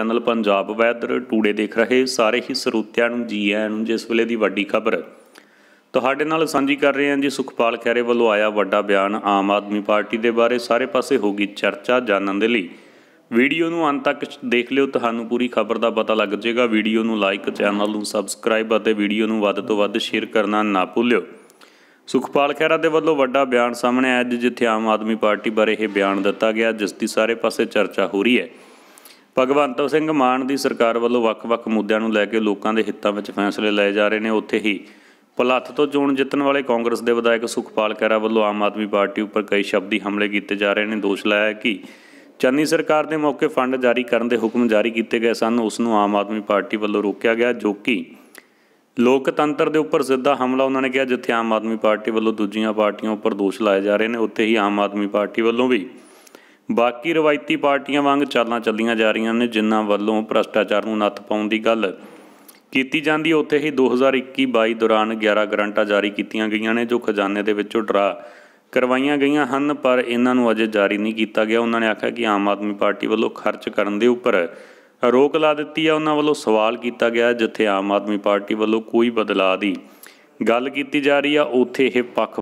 channel Punjab weather today ਦੇਖ ਰਹੇ ਸਾਰੇ ਹੀ ਸਰੋਤਿਆਂ ਨੂੰ ਜੀ ਆਇਆਂ ਨੂੰ ਜਿਸ ਵੇਲੇ ਦੀ ਵੱਡੀ ਖਬਰ ਤੁਹਾਡੇ ਨਾਲ ਸਾਂਝੀ ਕਰ ਰਹੇ ਹਾਂ ਜੀ ਸੁਖਪਾਲ ਖੈਰੇ ਵੱਲੋਂ ਆਇਆ ਵੱਡਾ ਬਿਆਨ ਆਮ ਆਦਮੀ ਪਾਰਟੀ ਦੇ ਬਾਰੇ ਸਾਰੇ ਪਾਸੇ ਹੋ ਗਈ ਚਰਚਾ ਜਾਣਨ ਦੇ ਲਈ ਵੀਡੀਓ ਨੂੰ ਅੰਤ ਤੱਕ ਦੇਖ ਲਿਓ ਤੁਹਾਨੂੰ ਪੂਰੀ ਖਬਰ ਦਾ ਪਤਾ ਲੱਗ ਜਾਏਗਾ ਵੀਡੀਓ ਨੂੰ ਲਾਈਕ ਚੈਨਲ ਨੂੰ ਸਬਸਕ੍ਰਾਈਬ ਅਤੇ ਵੀਡੀਓ ਨੂੰ ਵੱਧ ਤੋਂ ਵੱਧ ਸ਼ੇਅਰ ਕਰਨਾ ਨਾ ਭੁੱਲਿਓ ਸੁਖਪਾਲ ਖੈਰਾ ਦੇ ਵੱਲੋਂ ਵੱਡਾ ਬਿਆਨ ਸਾਹਮਣੇ ਆਇਆ ਜਿੱਥੇ ਆਮ ਆਦਮੀ ਪਾਰਟੀ ਬਾਰੇ ਇਹ ਬਿਆਨ ਦਿੱਤਾ ਗਿਆ ਜਿਸ ਦੀ ਸਾਰੇ ਪਾਸੇ ਚਰਚਾ ਹੋ ਰਹੀ ਹੈ ਭਗਵੰਤ ਸਿੰਘ ਮਾਨ ਦੀ ਸਰਕਾਰ ਵੱਲੋਂ ਵੱਖ-ਵੱਖ ਮੁੱਦਿਆਂ ਨੂੰ ਲੈ ਕੇ ਲੋਕਾਂ ਦੇ ਹਿੱਤਾਂ ਵਿੱਚ ਫੈਸਲੇ ਲਏ ਜਾ ਰਹੇ ਨੇ ਉੱਥੇ ਹੀ ਪਲੱਥ ਤੋਂ ਚੋਣ ਜਿੱਤਣ ਵਾਲੇ ਕਾਂਗਰਸ ਦੇ ਵਿਧਾਇਕ ਸੁਖਪਾਲ ਕਹਿਰਾ ਵੱਲੋਂ ਆਮ ਆਦਮੀ ਪਾਰਟੀ ਉੱਪਰ ਕਈ ਸ਼ਬਦੀ ਹਮਲੇ ਕੀਤੇ ਜਾ ਰਹੇ ਨੇ ਦੋਸ਼ ਲਾਇਆ ਕਿ ਚੰਨੀ ਸਰਕਾਰ ਦੇ ਮੌਕੇ ਫੰਡ ਜਾਰੀ ਕਰਨ ਦੇ ਹੁਕਮ ਜਾਰੀ ਕੀਤੇ ਗਏ ਸਨ ਉਸ ਨੂੰ ਆਮ ਆਦਮੀ ਪਾਰਟੀ ਵੱਲੋਂ ਰੋਕਿਆ ਗਿਆ ਜੋ ਕਿ ਲੋਕਤੰਤਰ ਦੇ ਉੱਪਰ ਸਿੱਧਾ ਹਮਲਾ ਉਹਨਾਂ ਨੇ ਕਿਹਾ ਜਿੱਥੇ ਆਮ ਆਦਮੀ ਪਾਰਟੀ ਵੱਲੋਂ ਦੂਜੀਆਂ ਪਾਰਟੀਆਂ ਉੱਪਰ ਦੋਸ਼ ਲਾਏ ਜਾ ਰਹੇ ਨੇ ਉੱਥੇ ਹੀ ਆਮ ਆਦਮੀ ਪਾਰਟੀ ਵੱਲੋਂ ਵੀ ਬਾਕੀ ਰਵਾਇਤੀ ਪਾਰਟੀਆਂ ਵਾਂਗ ਚਾਲਾਂ ਚੱਲੀਆਂ ਜਾ ਰਹੀਆਂ ਨੇ ਜਿਨ੍ਹਾਂ ਵੱਲੋਂ ਭ੍ਰਸ਼ਟਾਚਾਰ ਨੂੰ ਨੱਥ ਪਾਉਣ ਦੀ ਗੱਲ ਕੀਤੀ ਜਾਂਦੀ ਉੱਥੇ ਹੀ 2021-22 ਦੌਰਾਨ 11 ਗਰੰਟਾਂ ਜਾਰੀ ਕੀਤੀਆਂ ਗਈਆਂ ਨੇ ਜੋ ਖਜ਼ਾਨੇ ਦੇ ਵਿੱਚੋਂ ਡਰਾ ਕਰਵਾਈਆਂ ਗਈਆਂ ਹਨ ਪਰ ਇਹਨਾਂ ਨੂੰ ਅਜੇ ਜਾਰੀ ਨਹੀਂ ਕੀਤਾ ਗਿਆ ਉਹਨਾਂ ਨੇ ਆਖਿਆ ਕਿ ਆਮ ਆਦਮੀ ਪਾਰਟੀ ਵੱਲੋਂ ਖਰਚ ਕਰਨ ਦੇ ਉੱਪਰ ਰੋਕ ਲਾ ਦਿੱਤੀ ਹੈ ਉਹਨਾਂ ਵੱਲੋਂ ਸਵਾਲ ਕੀਤਾ ਗਿਆ ਜਿੱਥੇ ਆਮ ਆਦਮੀ ਪਾਰਟੀ ਵੱਲੋਂ ਕੋਈ ਬਦਲਾਅ ਦੀ ਗੱਲ ਕੀਤੀ ਜਾ ਰਹੀ ਆ ਉੱਥੇ ਇਹ ਪੱਖ